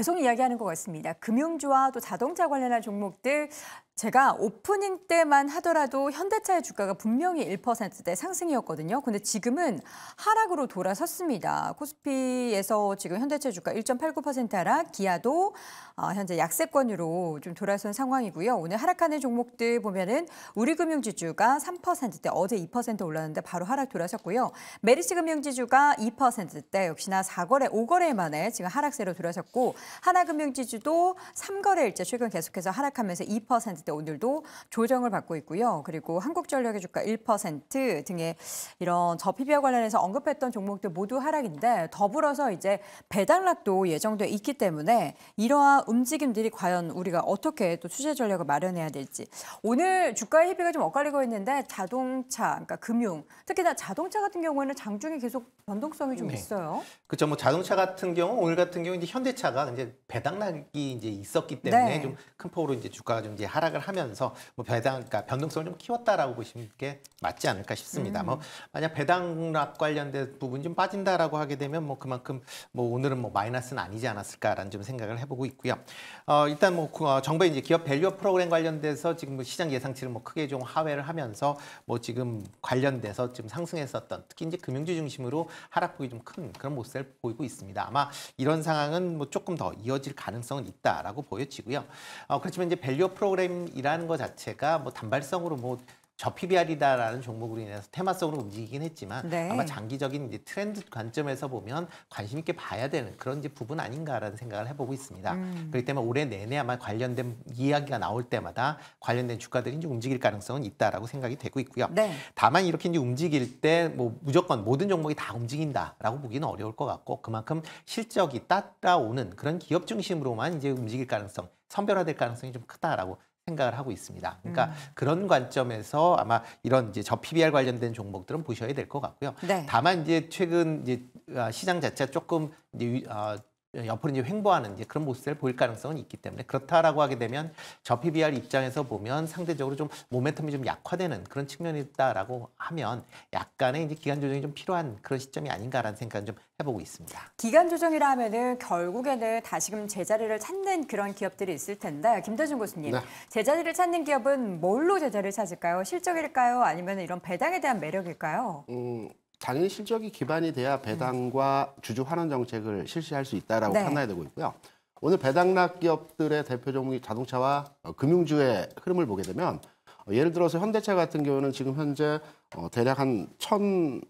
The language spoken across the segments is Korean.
계속 이야기하는 것 같습니다. 금융주와 또 자동차 관련한 종목들 제가 오프닝 때만 하더라도 현대차의 주가가 분명히 1%대 상승이었거든요. 근데 지금은 하락으로 돌아섰습니다. 코스피에서 지금 현대차 주가 1.89% 하락, 기아도 어, 현재 약세권으로 좀 돌아선 상황이고요. 오늘 하락하는 종목들 보면은 우리금융지주가 3%대 어제 2% 올랐는데 바로 하락 돌아섰고요. 메리츠금융지주가 2%대 역시나 4거래, 5거래 만에 지금 하락세로 돌아섰고 하나금융지주도 3거래일째 최근 계속해서 하락하면서 2%대 시 오늘도 조정을 받고 있고요. 그리고 한국전력의 주가 1% 등의 이런 저피비와 관련해서 언급했던 종목들 모두 하락인데 더불어서 이제 배당락도 예정돼 있기 때문에 이러한 움직임들이 과연 우리가 어떻게 또 투자 전략을 마련해야 될지 오늘 주가의 희비가 좀 엇갈리고 있는데 자동차, 그러니까 금융, 특히나 자동차 같은 경우에는 장중에 계속 변동성이 좀 네. 있어요. 그렇죠. 뭐 자동차 같은 경우 오늘 같은 경우 이제 현대차가 이제 배당락이 이제 있었기 때문에 네. 좀큰 폭으로 이제 주가가 좀 이제 하락을 생각을 하면서 뭐 배당 그러니까 변동성을 좀 키웠다라고 보시는 게 맞지 않을까 싶습니다. 뭐 음. 뭐 만약 배당락 관련된 부분 좀 빠진다라고 하게 되면 뭐 그만큼 뭐 오늘은 뭐 마이너스는 아니지 않았을까라는 좀 생각을 해보고 있고요. 어 일단 뭐 어, 정부의 이제 기업 밸류업 프로그램 관련돼서 지금 뭐 시장 예상치를 뭐 크게 좀 하회를 하면서 뭐 지금 관련돼서 지금 상승했었던 특히 이제 금융주 중심으로 하락폭이 좀 큰 그런 모습을 보이고 있습니다. 아마 이런 상황은 뭐 조금 더 이어질 가능성은 있다라고 보여지고요. 어 그렇지만 이제 밸류업 프로그램 시스이라는것 자체가 뭐 단발성으로 뭐저피비알이다라는 종목으로 인해서 테마성으로 움직이긴 했지만 네. 아마 장기적인 이제 트렌드 관점에서 보면 관심 있게 봐야 되는 그런 이제 부분 아닌가라는 생각을 해보고 있습니다. 음. 그렇기 때문에 올해 내내 아마 관련된 이야기가 나올 때마다 관련된 주가들이 이제 움직일 가능성은 있다라고 생각이 되고 있고요. 네. 다만 이렇게 이제 움직일 때 뭐 무조건 모든 종목이 다 움직인다라고 보기는 어려울 것 같고 그만큼 실적이 따라오는 그런 기업 중심으로만 이제 움직일 가능성 선별화될 가능성이 좀 크다라고 생각을 하고 있습니다. 그러니까 음. 그런 관점에서 아마 이런 이제 저 PBR 관련된 종목들은 보셔야 될 것 같고요. 네. 다만 이제 최근 이제 아, 시장 자체가 조금 이제 어, 예, 옆으로 이제 횡보하는 이제 그런 모습을 보일 가능성은 있기 때문에 그렇다라고 하게 되면 저 PBR 입장에서 보면 상대적으로 좀 모멘텀이 좀 약화되는 그런 측면이 있다라고 하면 약간의 이제 기간 조정이 좀 필요한 그런 시점이 아닌가라는 생각은 좀 해보고 있습니다. 기간 조정이라 하면은 결국에는 다시금 제자리를 찾는 그런 기업들이 있을 텐데 김대준 교수님 네. 제자리를 찾는 기업은 뭘로 제자리를 찾을까요? 실적일까요? 아니면 이런 배당에 대한 매력일까요? 음, 당연히 실적이 기반이 돼야 음. 배당과 음. 주주 환원 정책을 실시할 수 있다라고 네. 판단이 되고 있고요. 오늘 배당락 기업들의 대표 종목이 자동차와 어, 금융주의 흐름을 보게 되면 어, 예를 들어서 현대차 같은 경우는 지금 현재 어, 대략 한 천,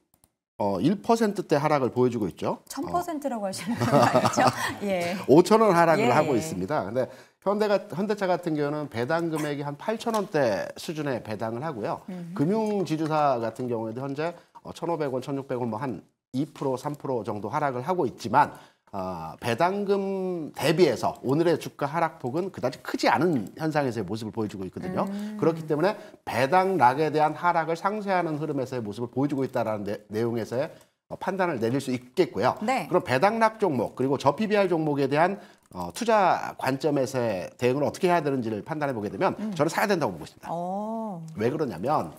어, 1%대 하락을 보여주고 있죠. 1000%라고 어. 하시는 거죠? 예. 5천 원 하락을 예. 하고 있습니다. 근데 현대가 현대차 같은 경우는 배당 금액이 한 8천 원대 수준의 배당을 하고요. 음. 금융 지주사 같은 경우에도 현재 1,500원, 1,600원 뭐 한 2% 3% 정도 하락을 하고 있지만 어, 배당금 대비해서 오늘의 주가 하락폭은 그다지 크지 않은 현상에서의 모습을 보여주고 있거든요. 음. 그렇기 때문에 배당락에 대한 하락을 상쇄하는 흐름에서의 모습을 보여주고 있다라는 내, 내용에서의 어, 판단을 내릴 수 있겠고요. 네. 그럼 배당락 종목 그리고 저 PBR 종목에 대한 어, 투자 관점에서의 대응을 어떻게 해야 되는지를 판단해 보게 되면 음. 저는 사야 된다고 보고 있습니다. 오. 어. 왜 그러냐면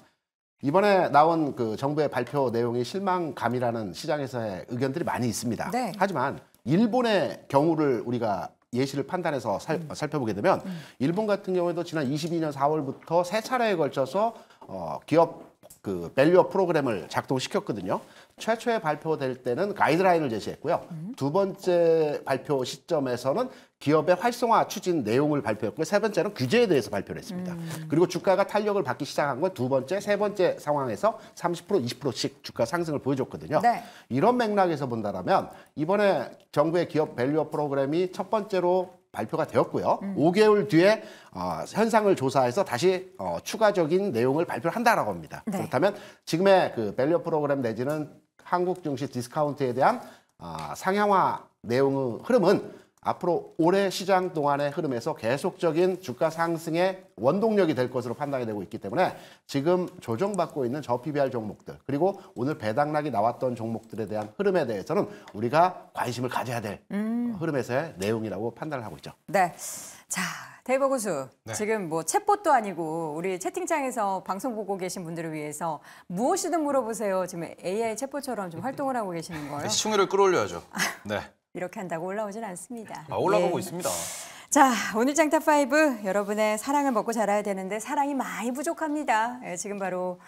이번에 나온 그 정부의 발표 내용이 실망감이라는 시장에서의 의견들이 많이 있습니다. 네. 하지만 일본의 경우를 우리가 예시를 판단해서 살, 음. 살펴보게 되면 음. 일본 같은 경우에도 지난 22년 4월부터 세 차례에 걸쳐서 어, 기업 그 밸류업 프로그램을 작동시켰거든요. 최초에 발표될 때는 가이드라인을 제시했고요. 두 번째 발표 시점에서는 기업의 활성화 추진 내용을 발표했고 세 번째는 규제에 대해서 발표를 했습니다. 음. 그리고 주가가 탄력을 받기 시작한 건 두 번째, 세 번째 상황에서 30% 20%씩 주가 상승을 보여줬거든요. 네. 이런 맥락에서 본다면 이번에 정부의 기업 밸류업 프로그램이 첫 번째로 발표가 되었고요. 음. 5개월 뒤에 어, 현상을 조사해서 다시 어, 추가적인 내용을 발표를 한다라고 합니다. 네. 그렇다면 지금의 그 밸류 프로그램 내지는 한국 증시 디스카운트에 대한 어, 상향화 내용의 흐름은 앞으로 올해 시장 동안의 흐름에서 계속적인 주가 상승의 원동력이 될 것으로 판단이 되고 있기 때문에 지금 조정받고 있는 저 PBR 종목들 그리고 오늘 배당락이 나왔던 종목들에 대한 흐름에 대해서는 우리가 관심을 가져야 될 음. 흐름에서의 내용이라고 판단을 하고 있죠. 네. 자, 대보 고수 네. 지금 뭐 챗봇도 아니고 우리 채팅창에서 방송 보고 계신 분들을 위해서 무엇이든 물어보세요. 지금 AI 챗봇처럼 좀 활동을 하고 계시는 거예요. 아, 시청률을 끌어올려야죠. 네. 이렇게 한다고 올라오진 않습니다. 아, 올라가고 예. 있습니다. 자, 오늘 장타5 여러분의 사랑을 먹고 자라야 되는데 사랑이 많이 부족합니다. 예, 지금 바로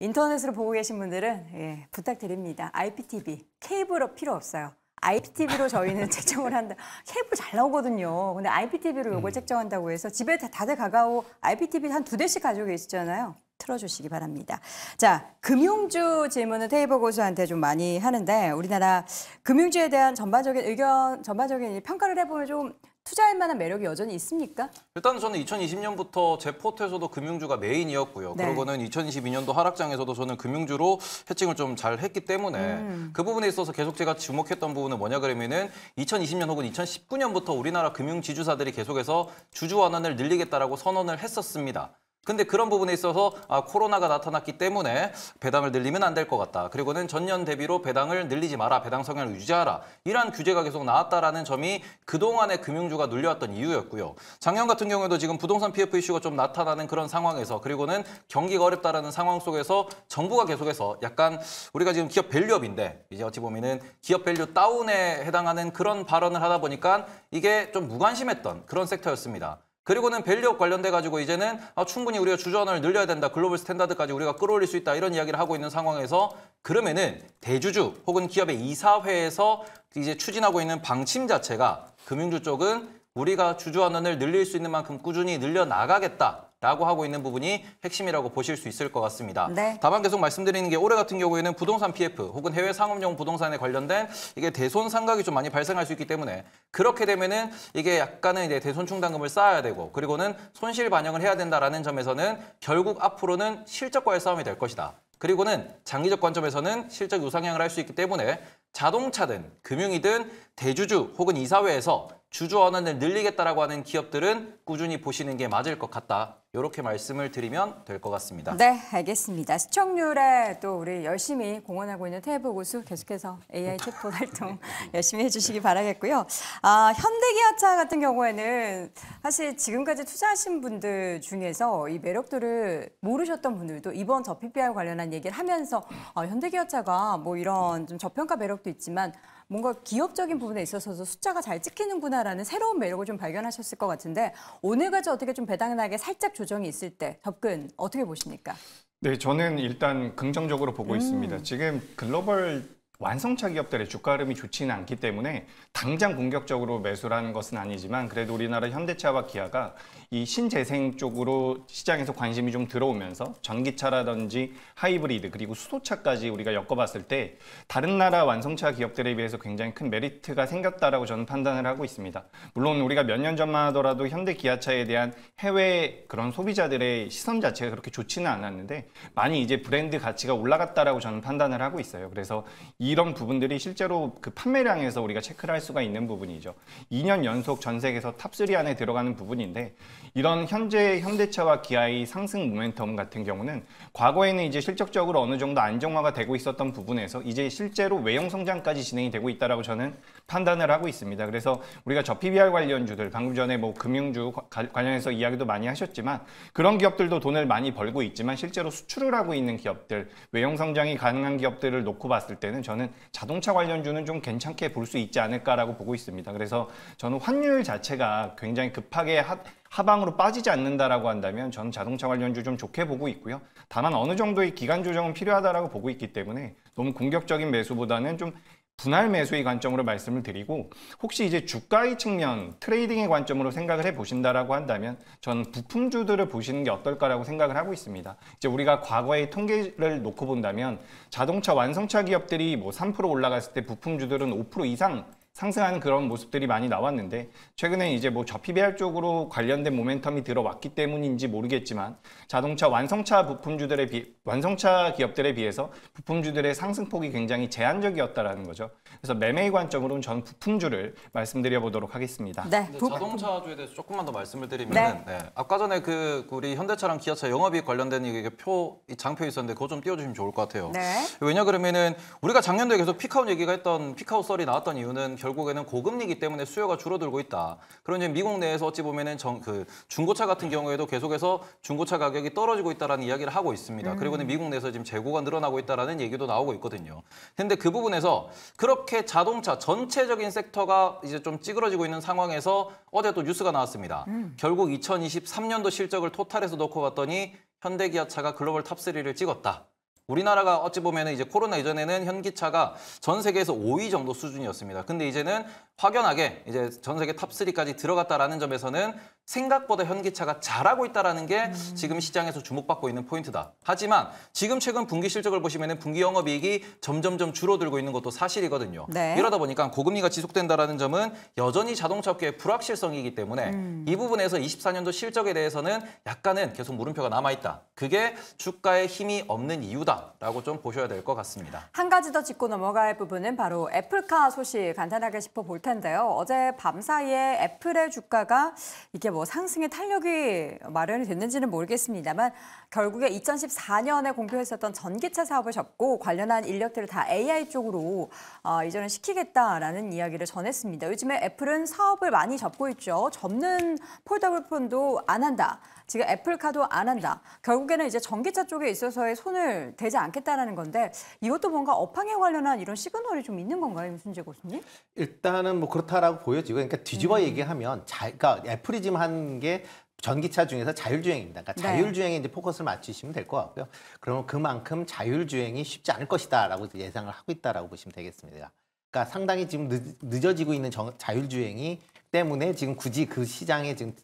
인터넷으로 보고 계신 분들은 예, 부탁드립니다. IPTV, 케이블 필요 없어요. IPTV로 저희는 책정을 한다. 케이블 잘 나오거든요. 근데 IPTV로 요걸 음. 책정한다고 해서 집에 다들 가가오 IPTV 한 두 대씩 가지고 계시잖아요. 틀어주시기 바랍니다. 자, 금융주 질문은 테이버 고수한테 좀 많이 하는데 우리나라 금융주에 대한 전반적인 의견, 전반적인 평가를 해보면 좀 투자할 만한 매력이 여전히 있습니까? 일단 저는 2020년부터 제 포트에서도 금융주가 메인이었고요. 네. 그러고는 2022년도 하락장에서도 저는 금융주로 해칭을 좀 잘 했기 때문에 음. 그 부분에 있어서 계속 제가 주목했던 부분은 뭐냐 그러면은 2020년 혹은 2019년부터 우리나라 금융 지주사들이 계속해서 주주 완환을 늘리겠다라고 선언을 했었습니다. 근데 그런 부분에 있어서 아, 코로나가 나타났기 때문에 배당을 늘리면 안 될 것 같다. 그리고는 전년 대비로 배당을 늘리지 마라, 배당 성향을 유지하라. 이러한 규제가 계속 나왔다라는 점이 그동안의 금융주가 눌려왔던 이유였고요. 작년 같은 경우에도 지금 부동산 PF 이슈가 좀 나타나는 그런 상황에서 그리고는 경기가 어렵다라는 상황 속에서 정부가 계속해서 약간 우리가 지금 기업 밸류업인데 이제 어찌 보면은 기업 밸류 다운에 해당하는 그런 발언을 하다 보니까 이게 좀 무관심했던 그런 섹터였습니다. 그리고는 밸류업 관련돼 가지고 이제는 아, 충분히 우리가 주주원을 늘려야 된다. 글로벌 스탠다드까지 우리가 끌어올릴 수 있다. 이런 이야기를 하고 있는 상황에서 그러면은 대주주 혹은 기업의 이사회에서 이제 추진하고 있는 방침 자체가 금융주 쪽은 우리가 주주환원을 늘릴 수 있는 만큼 꾸준히 늘려 나가겠다. 라고 하고 있는 부분이 핵심이라고 보실 수 있을 것 같습니다. 네. 다만 계속 말씀드리는 게 올해 같은 경우에는 부동산 PF 혹은 해외 상업용 부동산에 관련된 이게 대손 상각이 좀 많이 발생할 수 있기 때문에 그렇게 되면은 이게 약간은 이제 대손 충당금을 쌓아야 되고 그리고는 손실 반영을 해야 된다라는 점에서는 결국 앞으로는 실적과의 싸움이 될 것이다. 그리고는 장기적 관점에서는 실적 우상향을 할 수 있기 때문에 자동차든 금융이든 대주주 혹은 이사회에서 주주 원한을 늘리겠다라고 하는 기업들은 꾸준히 보시는 게 맞을 것 같다. 이렇게 말씀을 드리면 될 것 같습니다. 네, 알겠습니다. 시청률에 또 우리 열심히 공헌하고 있는 테이 고수 계속해서 AI 챗봇 활동 열심히 해주시기 바라겠고요. 아, 현대기아차 같은 경우에는 사실 지금까지 투자하신 분들 중에서 이 매력도를 모르셨던 분들도 이번 저 PPR 관련한 얘기를 하면서 아, 현대기아차가 뭐 이런 좀 저평가 매력도 있지만 뭔가 기업적인 부분에 있어서도 숫자가 잘 찍히는구나라는 새로운 매력을 좀 발견하셨을 것 같은데 오늘까지 어떻게 좀배당락게 살짝 조정이 있을 때 접근 어떻게 보십니까? 네, 저는 일단 긍정적으로 보고 음. 있습니다. 지금 글로벌 완성차 기업들의 주가 흐름이 좋지는 않기 때문에 당장 공격적으로 매수라는 것은 아니지만 그래도 우리나라 현대차와 기아가 이 신재생 쪽으로 시장에서 관심이 좀 들어오면서 전기차라든지 하이브리드 그리고 수소차까지 우리가 엮어봤을 때 다른 나라 완성차 기업들에 비해서 굉장히 큰 메리트가 생겼다라고 저는 판단을 하고 있습니다. 물론 우리가 몇 년 전만 하더라도 현대 기아차에 대한 해외 그런 소비자들의 시선 자체가 그렇게 좋지는 않았는데 많이 이제 브랜드 가치가 올라갔다라고 저는 판단을 하고 있어요. 그래서 이런 부분들이 실제로 그 판매량에서 우리가 체크를 할 수가 있는 부분이죠. 2년 연속 전 세계에서 탑3 안에 들어가는 부분인데 이런 현재 현대차와 기아의 상승 모멘텀 같은 경우는 과거에는 이제 실적적으로 어느 정도 안정화가 되고 있었던 부분에서 이제 실제로 외형 성장까지 진행이 되고 있다라고 저는 판단을 하고 있습니다. 그래서 우리가 저 PBR 관련주들 방금 전에 뭐 금융주 관련해서 이야기도 많이 하셨지만 그런 기업들도 돈을 많이 벌고 있지만 실제로 수출을 하고 있는 기업들 외형 성장이 가능한 기업들을 놓고 봤을 때는 저는 자동차 관련주는 좀 괜찮게 볼 수 있지 않을까라고 보고 있습니다. 그래서 저는 환율 자체가 굉장히 급하게 하, 하방으로 빠지지 않는다라고 한다면 저는 자동차 관련주 좀 좋게 보고 있고요. 다만 어느 정도의 기간 조정은 필요하다라고 보고 있기 때문에 너무 공격적인 매수보다는 좀 분할 매수의 관점으로 말씀을 드리고 혹시 이제 주가의 측면 트레이딩의 관점으로 생각을 해 보신다라고 한다면 전 부품주들을 보시는 게 어떨까라고 생각을 하고 있습니다. 이제 우리가 과거의 통계를 놓고 본다면 자동차 완성차 기업들이 뭐 3% 올라갔을 때 부품주들은 5% 이상 상승하는 그런 모습들이 많이 나왔는데 최근에 이제 뭐 저PBR 쪽으로 관련된 모멘텀이 들어왔기 때문인지 모르겠지만 자동차 완성차 부품주들에 비 완성차 기업들에 비해서 부품주들의 상승폭이 굉장히 제한적이었다라는 거죠. 그래서 매매의 관점으로는 전 부품주를 말씀드려 보도록 하겠습니다. 네. 자동차주에 대해서 조금만 더 말씀을 드리면 네. 네. 아까 전에 그 우리 현대차랑 기아차 영업이 관련된 이게 표 장표 있었는데 그거 좀 띄워주시면 좋을 것 같아요. 네. 왜냐 그러면은 우리가 작년도에 계속 피카웃 얘기가 했던 피카웃 썰이 나왔던 이유는 결국에는 고금리이기 때문에 수요가 줄어들고 있다. 그런 이제 미국 내에서 어찌 보면은 정, 그 중고차 같은 경우에도 계속해서 중고차 가격이 떨어지고 있다라는 이야기를 하고 있습니다. 음. 그리고는 미국 내에서 지금 재고가 늘어나고 있다라는 얘기도 나오고 있거든요. 그런데그 부분에서 그렇게 자동차 전체적인 섹터가 이제 좀 찌그러지고 있는 상황에서 어제 또 뉴스가 나왔습니다. 음. 결국 2023년도 실적을 토탈해서 놓고 봤더니 현대기아차가 글로벌 탑3를 찍었다. 우리나라가 어찌 보면 이제 코로나 이전에는 현기차가 전 세계에서 5위 정도 수준이었습니다. 근데 이제는 확연하게 이제 전 세계 탑3까지 들어갔다라는 점에서는 생각보다 현기차가 잘하고 있다는 게 음. 지금 시장에서 주목받고 있는 포인트다. 하지만 지금 최근 분기 실적을 보시면 분기 영업이익이 점점점 줄어들고 있는 것도 사실이거든요. 네. 이러다 보니까 고금리가 지속된다는 점은 여전히 자동차 업계의 불확실성이기 때문에 음. 이 부분에서 24년도 실적에 대해서는 약간은 계속 물음표가 남아있다. 그게 주가에 힘이 없는 이유다라고 좀 보셔야 될 것 같습니다. 한 가지 더 짚고 넘어갈 부분은 바로 애플카 소식 간단하게 짚어볼 텐데요. 어제 밤 사이에 애플의 주가가 이게 뭐 상승의 탄력이 마련이 됐는지는 모르겠습니다만 결국에 2014년에 공표했었던 전기차 사업을 접고 관련한 인력들을 다 AI 쪽으로 아, 이전을 시키겠다라는 이야기를 전했습니다. 요즘에 애플은 사업을 많이 접고 있죠. 접는 폴더블폰도 안 한다. 지금 애플카도 안 한다. 결국에는 이제 전기차 쪽에 있어서의 손을 대지 않겠다라는 건데 이것도 뭔가 업황에 관련한 이런 시그널이 좀 있는 건가요, 임순재 고수님? 일단은 뭐 그렇다라고 보여지고 그러니까 뒤집어 음. 얘기하면 자, 그러니까 애플이 지금 한 게 전기차 중에서 자율주행입니다. 그러니까 네. 자율주행에 이제 포커스를 맞추시면 될 것 같고요. 그러면 그만큼 자율주행이 쉽지 않을 것이다라고 예상을 하고 있다라고 보시면 되겠습니다. 그러니까 상당히 지금 늦, 어지고 있는 정, 자율주행이 때문에 지금 굳이 그 시장에 지금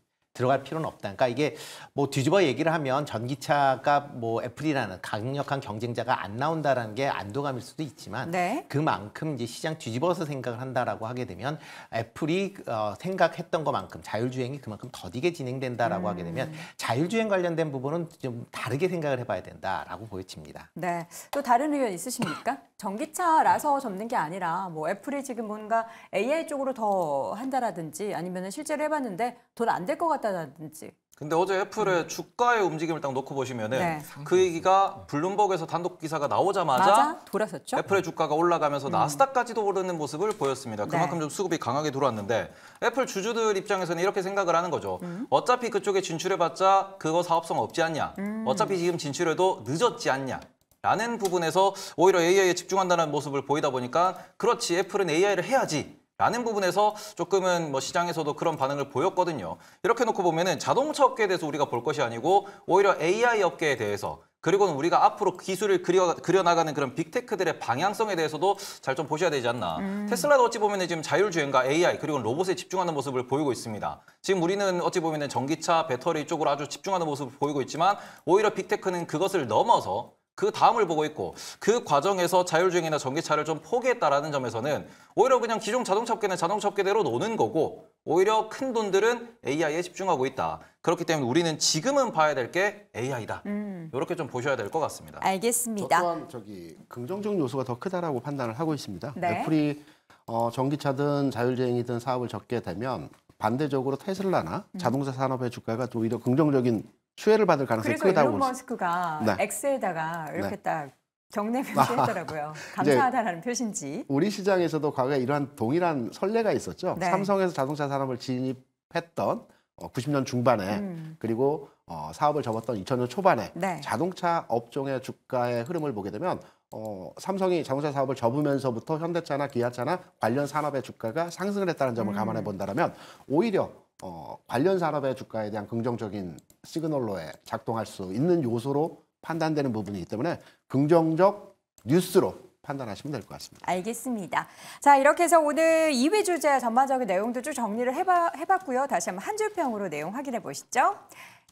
들어갈 필요는 없다. 그러니까 이게 뭐 뒤집어 얘기를 하면 전기차가 뭐 애플이라는 강력한 경쟁자가 안 나온다라는 게 안도감일 수도 있지만 네. 그만큼 이제 시장 뒤집어서 생각을 한다라고 하게 되면 애플이 어, 생각했던 것만큼 자율주행이 그만큼 더디게 진행된다라고 음. 하게 되면 음. 자율주행 관련된 부분은 좀 다르게 생각을 해봐야 된다라고 보여집니다. 네. 또 다른 의견 있으십니까? 전기차라서 접는 게 아니라 뭐 애플이 지금 뭔가 AI 쪽으로 더 한다라든지 아니면 실제로 해봤는데 돈 안 될 것 같다. 한다든지. 근데 어제 애플의 음. 주가의 움직임을 딱 놓고 보시면은 네. 그 얘기가 블룸버그에서 단독 기사가 나오자마자 맞아? 돌아섰죠. 애플의 주가가 올라가면서 음. 나스닥까지도 오르는 모습을 보였습니다. 네. 그만큼 네. 좀 수급이 강하게 들어왔는데 애플 주주들 입장에서는 이렇게 생각을 하는 거죠. 음. 어차피 그쪽에 진출해봤자 그거 사업성 없지 않냐. 음. 어차피 지금 진출해도 늦었지 않냐. 라는 부분에서 오히려 AI에 집중한다는 모습을 보이다 보니까 그렇지 애플은 AI를 해야지 라는 부분에서 조금은 뭐 시장에서도 그런 반응을 보였거든요. 이렇게 놓고 보면은 자동차 업계에 대해서 우리가 볼 것이 아니고 오히려 AI 업계에 대해서 그리고는 우리가 앞으로 기술을 그려, 그려나가는 그런 빅테크들의 방향성에 대해서도 잘 좀 보셔야 되지 않나. 음. 테슬라도 어찌 보면 지금 자율주행과 AI 그리고 로봇에 집중하는 모습을 보이고 있습니다. 지금 우리는 어찌 보면 전기차, 배터리 쪽으로 아주 집중하는 모습을 보이고 있지만 오히려 빅테크는 그것을 넘어서 그 다음을 보고 있고 그 과정에서 자율주행이나 전기차를 좀 포기했다라는 점에서는 오히려 그냥 기존 자동차 업계는 자동차 업계대로 노는 거고 오히려 큰 돈들은 AI에 집중하고 있다. 그렇기 때문에 우리는 지금은 봐야 될 게 AI다. 음. 이렇게 좀 보셔야 될 것 같습니다. 알겠습니다. 저 또한 저기 긍정적 요소가 더 크다라고 판단을 하고 있습니다. 네. 애플이 어, 전기차든 자율주행이든 사업을 적게 되면 반대적으로 테슬라나 음. 자동차 산업의 주가가 오히려 긍정적인 수혜를 받을 가능성이 크다고 그래서 머스크가 네. 스에다가 네. 이렇게 네. 딱 경례 표시했더라고요. 아. 감사하다라는 표시인지. 우리 시장에서도 과거에 이러한 동일한 선례가 있었죠. 네. 삼성에서 자동차 산업을 진입했던 어, 90년 중반에 음. 그리고 어, 사업을 접었던 2000년 초반에 네. 자동차 업종의 주가의 흐름을 보게 되면 어, 삼성이 자동차 사업을 접으면서부터 현대차나 기아차나 관련 산업의 주가가 상승을 했다는 점을 음. 감안해 본다면 오히려 어, 관련 산업의 주가에 대한 긍정적인 시그널로에 작동할 수 있는 요소로 판단되는 부분이기 때문에 긍정적 뉴스로 판단하시면 될 것 같습니다. 알겠습니다. 자 이렇게 해서 오늘 2회 주제 전반적인 내용도 쭉 정리를 해 봐, 해봤고요. 다시 한번 한 줄평으로 내용 확인해 보시죠.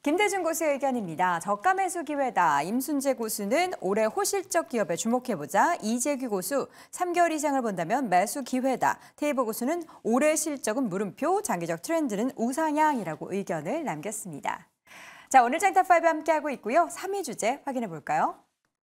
김대중 고수의 의견입니다. 저가 매수 기회다. 임순재 고수는 올해 호실적 기업에 주목해보자. 이재규 고수 3개월 이상을 본다면 매수 기회다. 테이버 고수는 올해 실적은 물음표, 장기적 트렌드는 우상향이라고 의견을 남겼습니다. 자 오늘 장타파 함께하고 있고요. 3위 주제 확인해 볼까요?